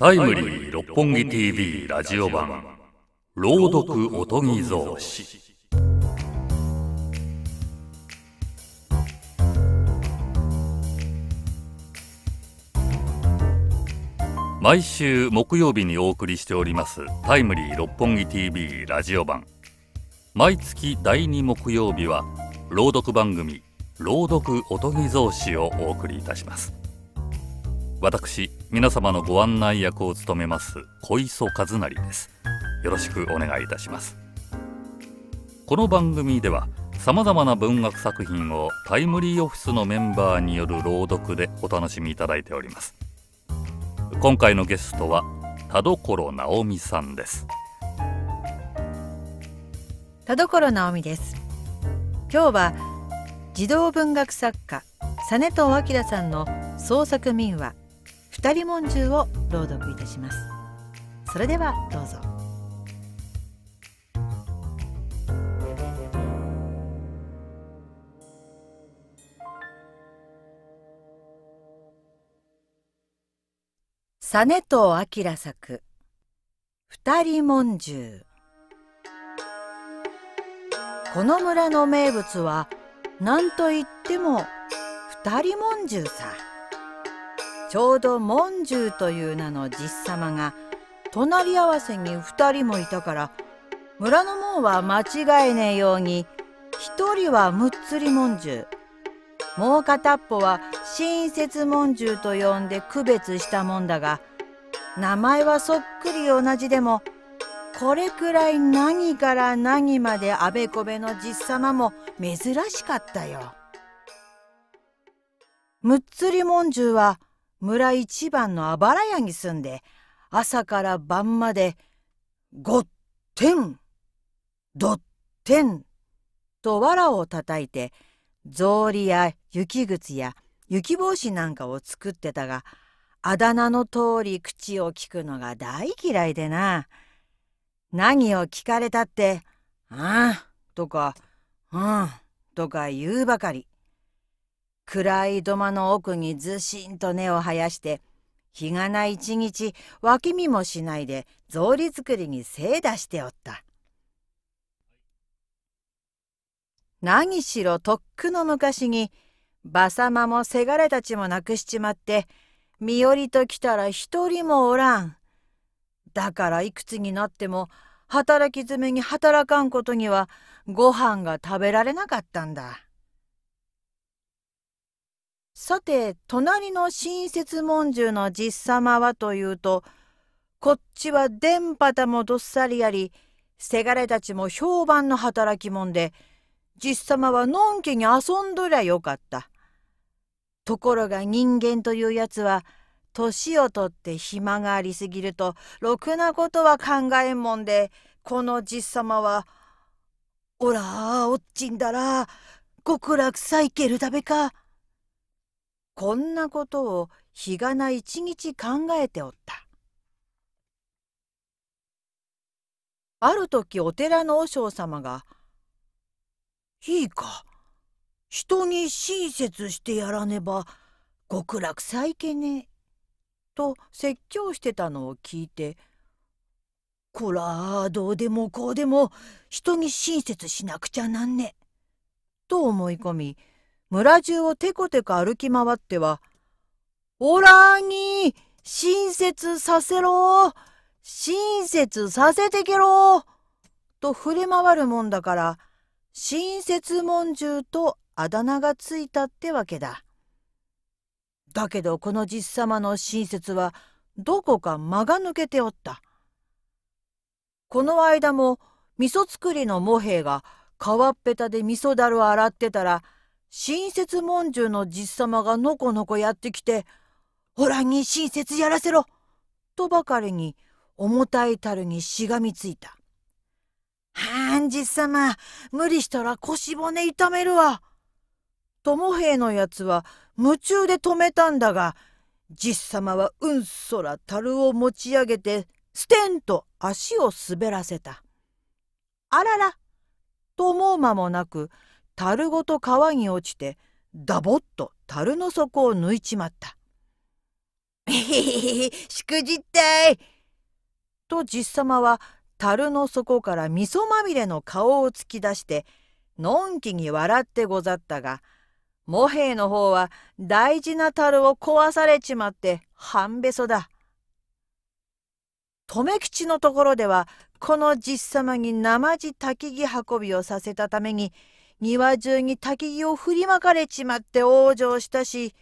タイムリー六本木 TV ラジオ版朗読おとぎ草し毎週木曜日にお送りしておりますタイムリー六本木 TV ラジオ版毎月第2木曜日は朗読番組朗読おとぎ草しをお送りいたします私皆様のご案内役を務めます小磯和成ですよろしくお願いいたしますこの番組ではさまざまな文学作品をタイムリーオフィスのメンバーによる朗読でお楽しみいただいております今回のゲストは田所直美さんです田所直美です今日は児童文学作家実藤明さんの創作民話二人文中を朗読いたしますそれではどうぞ実藤明作二人文中この村の名物は何と言っても二人文中さ。ちょうど文獣という名の実様が隣り合わせに2人もいたから村の門は間違えねえように1人はむっつり文獣もう片っぽは親切文獣と呼んで区別したもんだが名前はそっくり同じでもこれくらい何から何まであべこべの実様も珍しかったよ。むっつり文獣は村一番のあばら屋に住んで朝から晩までごってんどってんと藁をたたいて草履や雪靴や雪帽子なんかを作ってたがあだ名の通り口を聞くのが大嫌いでな何を聞かれたって「ああ」とか「うん」とか言うばかり暗い土間の奥にずしんと根を生やして日がな一日脇見もしないで草履作りに精出しておった何しろとっくの昔に馬様もせがれたちもなくしちまって身寄りと来たら一人もおらんだからいくつになっても働き詰めに働かんことにはご飯が食べられなかったんだ。さて、隣の親切文獣の実様はというと、こっちは電波たもどっさりあり、せがれたちも評判の働き者で、実様はのんきに遊んどりゃよかった。ところが人間というやつは、年をとって暇がありすぎると、ろくなことは考えんもんで、この実様は、おらおっちんだら、極楽さいけるたべか。こんなことを日がな一日考えておった。ある時お寺の和尚様が「いいか人に親切してやらねば極楽さいけねえ」と説教してたのを聞いて「こらどうでもこうでも人に親切しなくちゃなんねと思い込み村中をてこてこ歩き回っては、おらーに、親切させろ親切させてけろと振り回るもんだから、親切文獣とあだ名がついたってわけだ。だけどこの実様の親切はどこか間が抜けておった。この間も味噌作りの茂兵が川っぺたで味噌だるを洗ってたら親切文獣の実様がのこのこやってきて、ほらに親切やらせろとばかりに重たい樽にしがみついた。はんじ様、無理したら腰骨痛めるわ。友平のやつは夢中で止めたんだが、実様はうんそら樽を持ち上げて、ステンと足を滑らせた。あらら、と思う間もなく、樽ごと川に落ちてダボッと樽の底を抜いちまった。しくじったいとじっさまは樽の底から味噌まみれの顔を突き出してのんきに笑ってござったが茂平の方は大事な樽を壊されちまって半べそだ。留吉のところではこのじっさまに生地焚き木運びをさせたために庭中に焚き木を振りまかれちまって往生したし、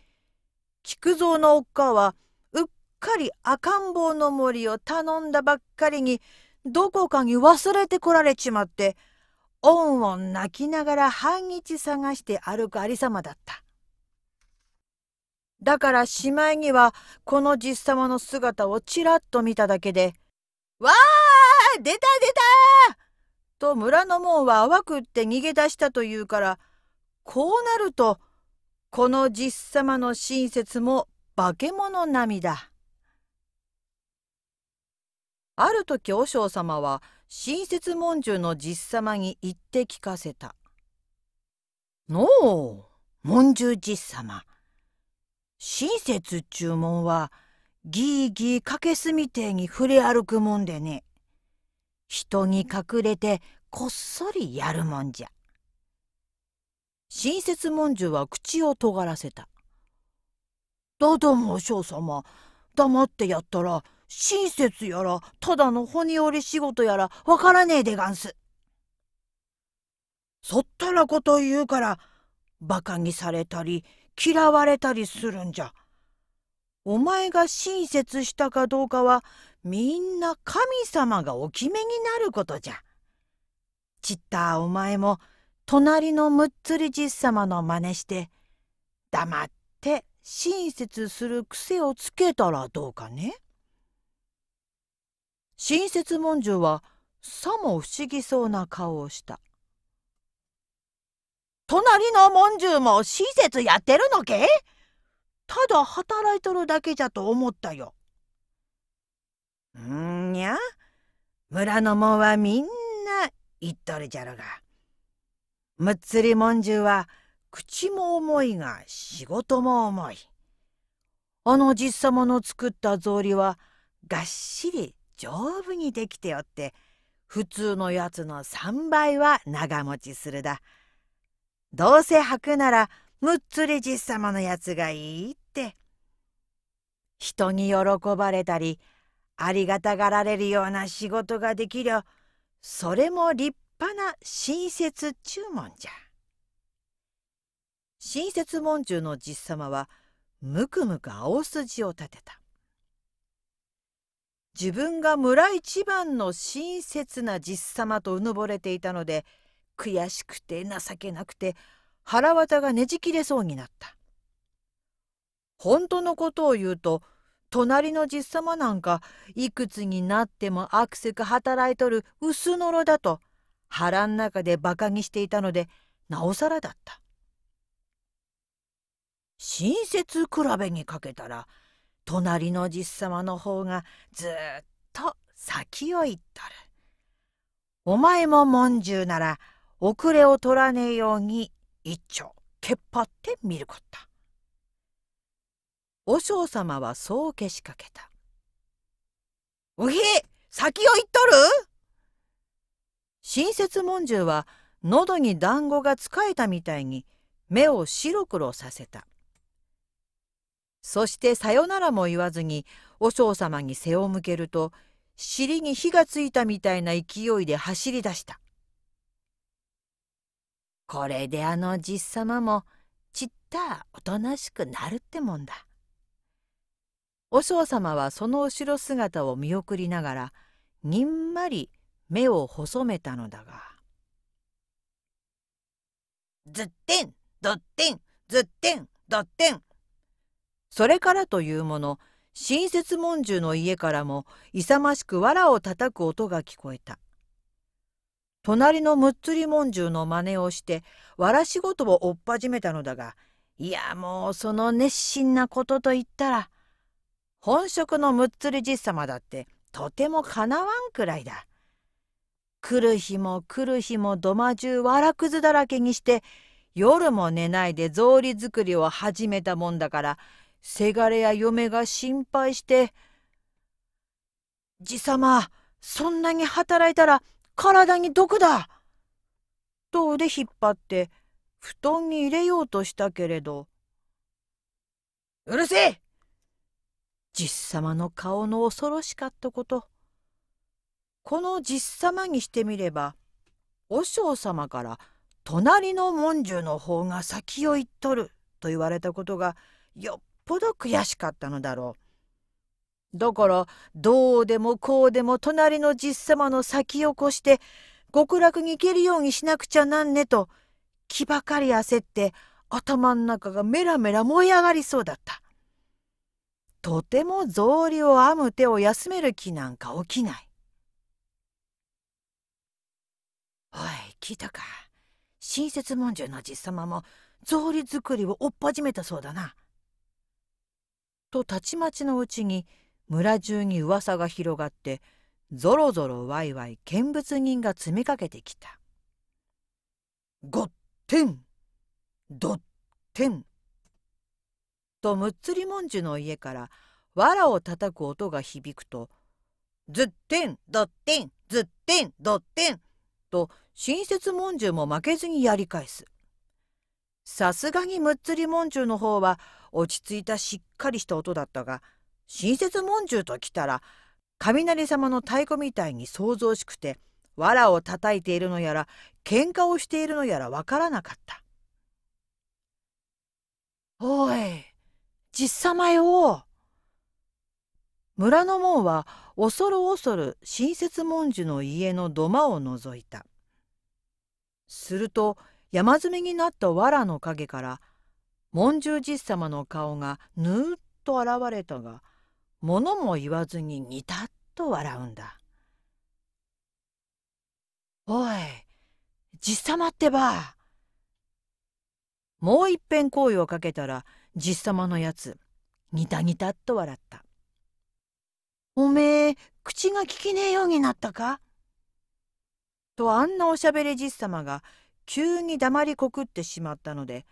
菊蔵のおっかは、うっかり赤ん坊の森を頼んだばっかりに、どこかに忘れてこられちまって、おんおん泣きながら半日探して歩くありさまだった。だからしまいにはこのじっさまの姿をちらっと見ただけで、わあ出た出たと村の門は淡くって逃げ出したというからこうなるとこの実様の親切も化け物並みだ。ある時和尚様は親切文殊の実様に言って聞かせた。のう文殊実様親切注文はギーギーかけすみてえに触れ歩くもんでね人に隠れてこっそりやるもんじゃ。親切文殊は口を尖らせた。だどもお将様黙ってやったら親切やらただの骨折り仕事やらわからねえでがんす。そったらこと言うからバカにされたり嫌われたりするんじゃ。お前が親切したかどうかはみんな神様がお決めになることじゃ。ちったお前も隣のむっつりじっさまの真似して黙って親切する癖をつけたらどうかね。親切文殊はさも不思議そうな顔をした。隣の文殊も親切やってるのけただ働いとるだけじゃと思ったよ。んにゃ村のもんはみんな言っとるじゃろが。むっつりもんじゅうは口も重いが仕事も重い。あのじっさまの作った草履はがっしり丈夫にできておって普通のやつの3倍は長持ちするだ。どうせ履くならむっつりじっさまのやつがいいって。人に喜ばれたりありがたがられるような仕事ができるそれも立派な親切注文じゃ。親切門中の実様はむくむく青筋を立てた。自分が村一番の親切な実様とうぬぼれていたので悔しくて情けなくて腹渡がねじ切れそうになった。本当のことを言うと隣のじっさまなんかいくつになってもあくせく働いとる薄のろだと腹ん中で馬鹿にしていたのでなおさらだった親切比べにかけたら隣のじっさまの方がずっと先を行っとるお前も文獣なら遅れを取らねえように一丁けっぱってみるこった和尚様はそうけしかけた。おひ先を言っとる親切文獣は喉に団子がつかえたみたいに目を白黒させた。そしてさよならも言わずに和尚様に背を向けると尻に火がついたみたいな勢いで走り出した。これであのじっさまもちったおとなしくなるってもんだ。和尚様はその後ろ姿を見送りながらにんまり目を細めたのだが「ずってんどってんずってんどってん」それからというもの親切文獣の家からも勇ましく藁を叩く音が聞こえた。隣のむっつり文獣の真似をして藁仕事を追っ始めたのだがいやもうその熱心なことといったら本職のむっつりじっさまだってとてもかなわんくらいだ。来る日も来る日も土間中わらくずだらけにして夜も寝ないで草履作りを始めたもんだからせがれや嫁が心配して「じさまそんなに働いたら体に毒だ!」と腕引っ張って布団に入れようとしたけれど「うるせえ実様の顔の恐ろしかったことこの実様にしてみれば和尚様から隣の文殊の方が先を行っとると言われたことがよっぽど悔しかったのだろう。だからどうでもこうでも隣の実様の先を越して極楽に行けるようにしなくちゃなんねと気ばかり焦って頭ん中がメラメラ燃え上がりそうだった。とても草履を編む手を休める気なんか起きない。おい聞いたか親切文獣のじっさまも草履作りを追っ始めたそうだな。とたちまちのうちに村中に噂が広がってぞろぞろわいわい見物人が詰めかけてきた。ごってんどってんとむっつりもんじゅの家からわらを叩く音が響くと「ずってんどってんずってんどってん」と親切もんじゅも負けずにやり返す。さすがにむっつりもんじゅの方は落ち着いたしっかりした音だったが親切もんじゅうと来たら雷様の太鼓みたいに騒々しくてわらを叩いているのやら喧嘩をしているのやらわからなかった。おい実さまよ村の門は恐る恐る親切文殊の家の土間を覗いたすると山積みになった藁の陰から文殊実様の顔がぬーっと現れたが物も言わずににたっと笑うんだ。おい実様ってばもう一遍ぺん声をかけたらじっのやつギタギタっと笑った「おめえ口が利きねえようになったか?」とあんなおしゃべりじっさまが急に黙りこくってしまったので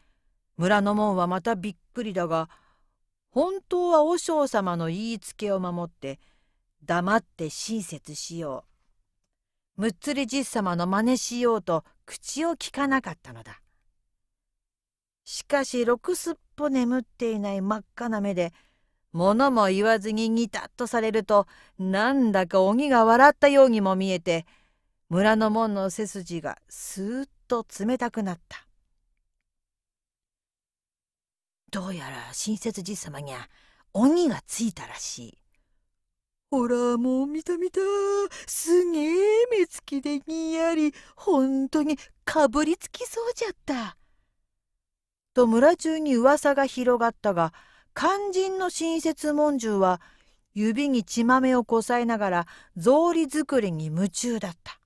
村の門はまたびっくりだが本当は和尚様の言いつけを守って黙って親切しようむっつりじっさまの真似しようと口をきかなかったのだ。しかしろくすっぽ眠っていない真っ赤な目で物も言わずにギタッとされるとなんだか鬼が笑ったようにも見えて村の門の背筋がスーッと冷たくなったどうやら親切じ様にゃ鬼がついたらしい。ほら、もう見た見た。すげえ目つきでにやり、ほんとにかぶりつきそうじゃった。と村中に噂が広がったが、肝心の親切文獣は、指に血豆をこさえながら、草履作りに夢中だった。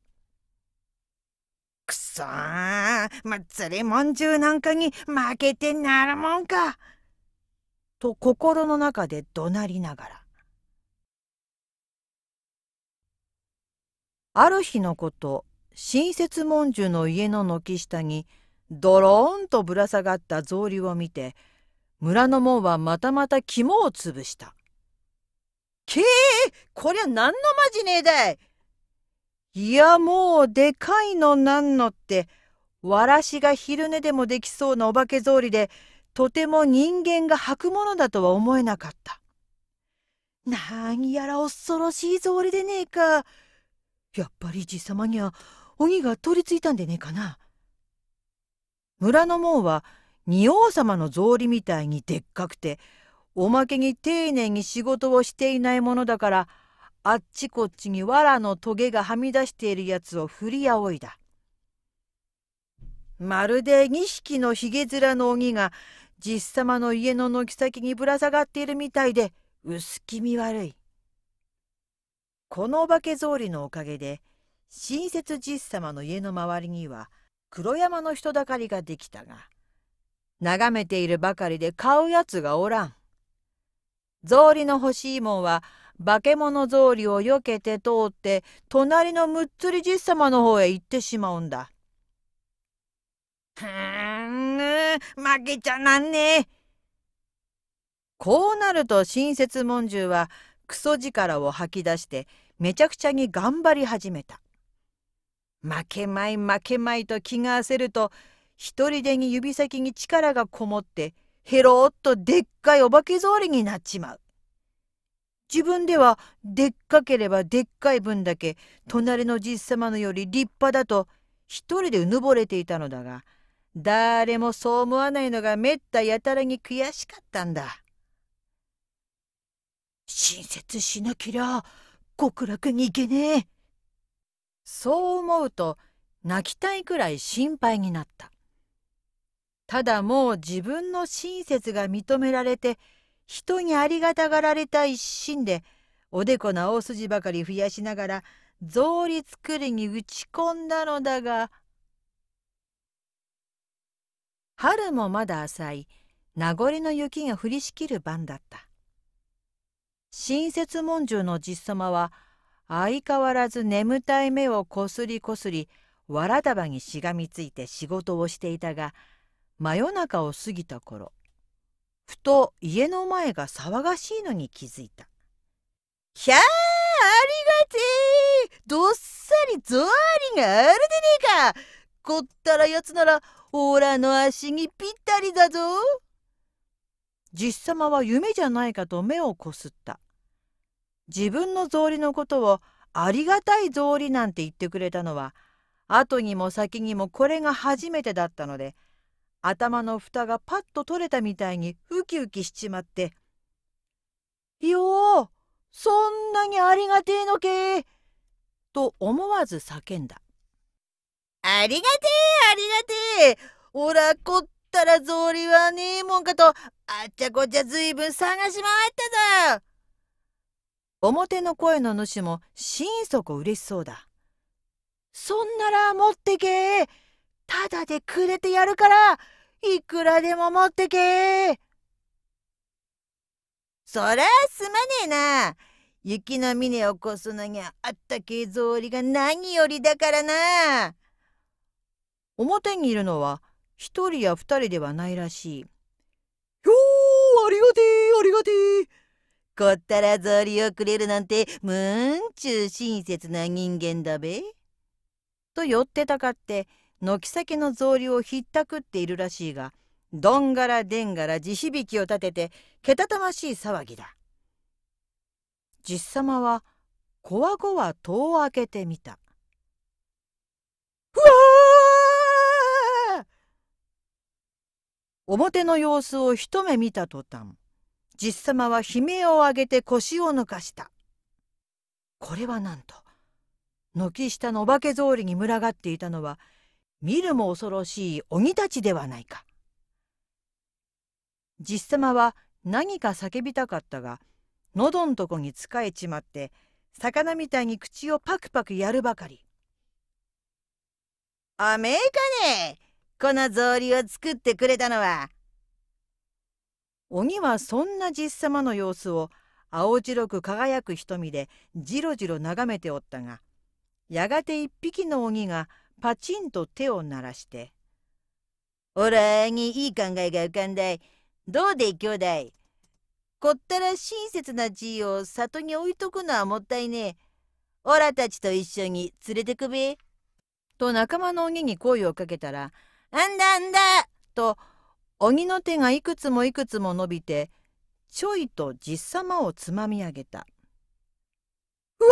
くそー、祭り文獣なんかに負けてなるもんか。と心の中で怒鳴りながら。ある日のこと、親切文獣の家の軒下に、どろーんとぶら下がった草履を見て村の門はまたまた肝を潰した。けえこりゃ何のまじねえだいいやもうでかいのなんのってわらしが昼寝でもできそうなお化け草履でとても人間が履くものだとは思えなかった。何やら恐ろしい草履でねえか。やっぱりじさまにゃ鬼が取りついたんでねえかな。村の門は仁王様の草履みたいにでっかくておまけに丁寧に仕事をしていないものだからあっちこっちに藁のトゲがはみ出しているやつを振りあおいだ。まるで2匹のひげ面の鬼が実様の家の軒先にぶら下がっているみたいで薄気味悪い。このお化け草履のおかげで親切実様の家の周りには黒山の人だかりができたが眺めているばかりで買うやつがおらん。草履の欲しいもんは化け物草履をよけて通って隣のむっつりじっさまの方へ行ってしまうんだ。ふーん負けちゃなんねえ。こうなると親切文獣はクソ力を吐き出してめちゃくちゃに頑張り始めた。負けまい負けまいと気が焦ると一人でに指先に力がこもってヘロっとでっかいお化け草履になっちまう。自分ではでっかければでっかい分だけ隣のじっさまのより立派だと一人でうぬぼれていたのだが誰もそう思わないのがめったやたらに悔しかったんだ。親切しなきゃ極楽に行けねえ。そう思うと泣きたいくらい心配になったただもう自分の親切が認められて人にありがたがられた一心でおでこの大筋ばかり増やしながら草履作りに打ち込んだのだが春もまだ浅い名残の雪が降りしきる晩だった。親切文獣の実様は相変わらず眠たい目をこすりこすりわらたばにしがみついて仕事をしていたが真夜中を過ぎた頃ふと家の前が騒がしいのに気づいた。ひゃーありがてえどっさりゾワリがあるでねえかこったらやつならおらの足にぴったりだぞ実様は夢じゃないかと目をこすった自分の草履のことをありがたい草履なんて言ってくれたのは後にも先にもこれが初めてだったので頭の蓋がパッと取れたみたいにウキウキしちまって「よーそんなにありがてえのけと思わず叫んだ。ありがてえありがてえおらこったら草履はねえもんかとあっちゃこっちゃずいぶん探し回ったぞ表の声の主も心底嬉しそうだ。そんなら持ってけただでくれてやるからいくらでも持ってけそりゃすまねえな雪の峰を越すのにあったけえ草履が何よりだからな表にいるのは一人や二人ではないらしい。よーありがてえありがてえこったら草履をくれるなんてむんちゅう親切な人間だべ。と寄ってたかって軒先の草履をひったくっているらしいがどんがらでんがら地響きを立ててけたたましい騒ぎだ。じっさまはこわごわ戸を開けてみた。わ表の様子を一目見た途端実様は悲鳴を上げて腰を抜かした。これはなんと、軒下のお化け草履に群がっていたのは、見るも恐ろしい鬼たちではないか。実様は何か叫びたかったが、喉んとこに仕えちまって、魚みたいに口をパクパクやるばかり。おめえかねこの草履を作ってくれたのは。鬼はそんなじっさまの様子を青白く輝く瞳でじろじろ眺めておったがやがて一匹の鬼がパチンと手を鳴らして「おらにいい考えが浮かんだいどうで兄弟こったら親切なじを里に置いとくのはもったいねえおらたちと一緒に連れてくべ」と仲間の鬼に声をかけたら「あんだあんだ!」と鬼の手がいくつもいくつも伸びてちょいとじっさまをつまみ上げた。わーい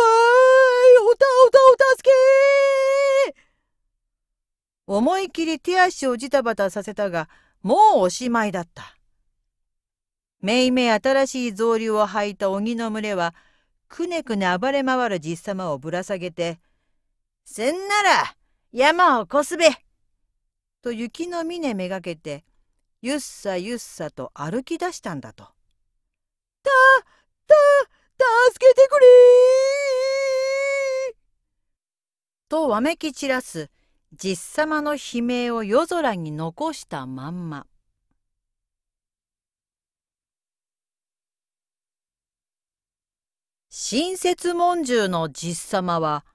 おたおたおたすけ思いきり手足をジタバタさせたがもうおしまいだった。めいめい新しい草履を履いた鬼の群れはくねくね暴れ回るじっさまをぶら下げて「せんなら山をこすべ!」と雪の峰めがけてゆっさゆっさと歩き出したんだと。た、た、助けてくれとわめき散らす実様の悲鳴を夜空に残したまんま。新切文獣の実様は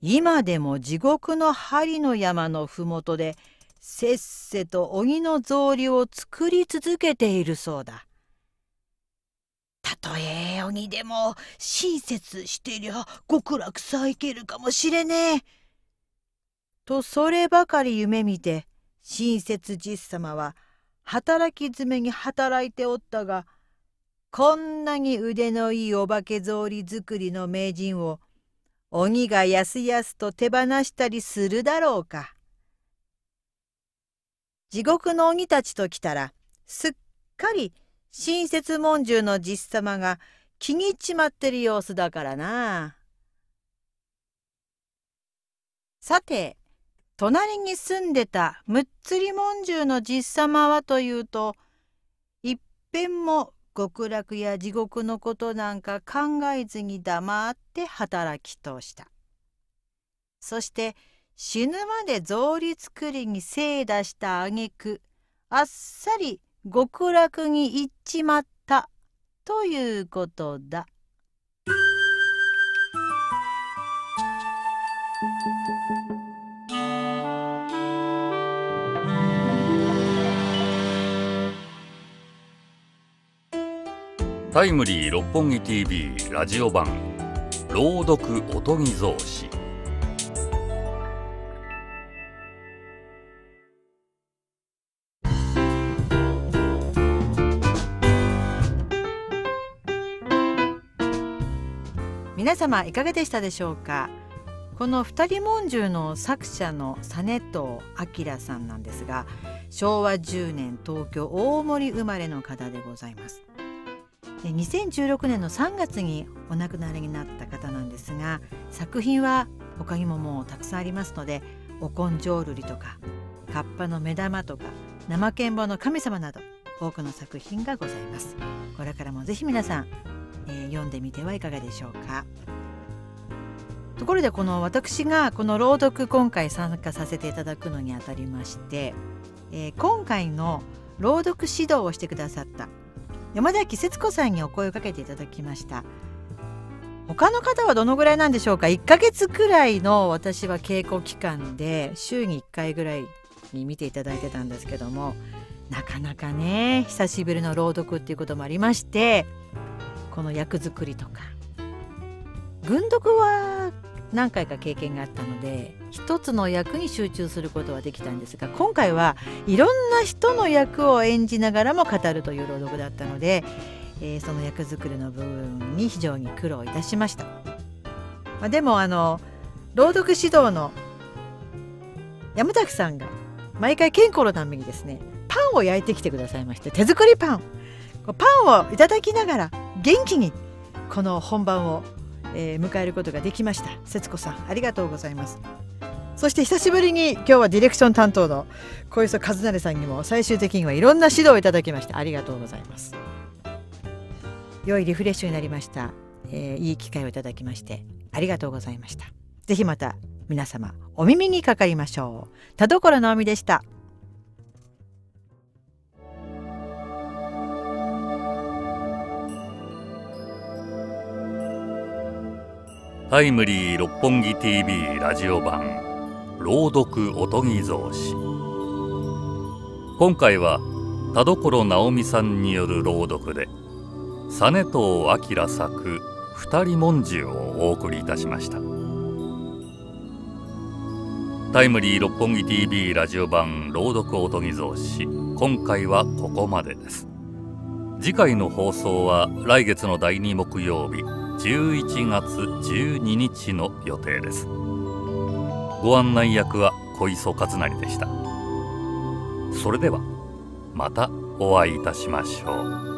今でも地獄の針の山のふもとでせっせと鬼の草履を作り続けているそうだ。たとえ鬼でも親切してりゃ極楽さいけるかもしれねえ。とそればかり夢見て親切じさ様は働き詰めに働いておったがこんなに腕のいいお化け草履作りの名人を鬼がやすやすと手放したりするだろうか。地獄の鬼たちと来たらすっかり親切文獣の実様が気に入っちまってる様子だからな。さて隣に住んでたむっつり文獣の実様はというといっぺんも極楽や地獄のことなんか考えずに黙って働き通した。そして死ぬまで草履作りに精出した挙句あっさり極楽に行っちまったということだ。タイムリー六本木 TV ラジオ版朗読おとぎ草子皆様いかがでしたでしょうかこの「二人文獣」の作者の実藤明さんなんですが昭和10年東京大森生まれの方でございます。で2016年の3月にお亡くなりになった方なんですが作品は他にももうたくさんありますので「お根性瑠璃」とか「カッパの目玉」とか「生マケの神様」など多くの作品がございます。これからもぜひ皆さんえ読んでみてはいかがでしょうか。ところでこの私がこの朗読今回参加させていただくのにあたりまして、えー、今回の朗読指導をしてくださった山崎節子さんにお声をかけていただきました他の方はどのぐらいなんでしょうか1ヶ月くらいの私は稽古期間で週に1回ぐらいに見ていただいてたんですけどもなかなかね久しぶりの朗読っていうこともありましてこの役作りとか軍読は何回か経験があったので一つの役に集中することはできたんですが今回はいろんな人の役を演じながらも語るという朗読だったので、えー、その役作りの部分に非常に苦労いたしました。まあ、でもあの朗読指導の山崎さんが毎回健康のためにですねパンを焼いてきてくださいまして手作りパンパンをいただきながら元気にこの本番を、えー、迎えることができました節子さんありがとうございますそして久しぶりに今日はディレクション担当の小磯和成さんにも最終的にはいろんな指導をいただきましてありがとうございます良いリフレッシュになりました、えー、いい機会をいただきましてありがとうございましたぜひまた皆様お耳にかかりましょう田所直美でしたタイムリー六本木 TV ラジオ版朗読おとぎ造し今回は田所直美さんによる朗読で実藤明作「二人文字」をお送りいたしましたタイムリー六本木 TV ラジオ版朗読おとぎ造し今回はここまでです次回の放送は来月の第2木曜日11月12日の予定ですご案内役は小磯勝成でしたそれではまたお会いいたしましょう。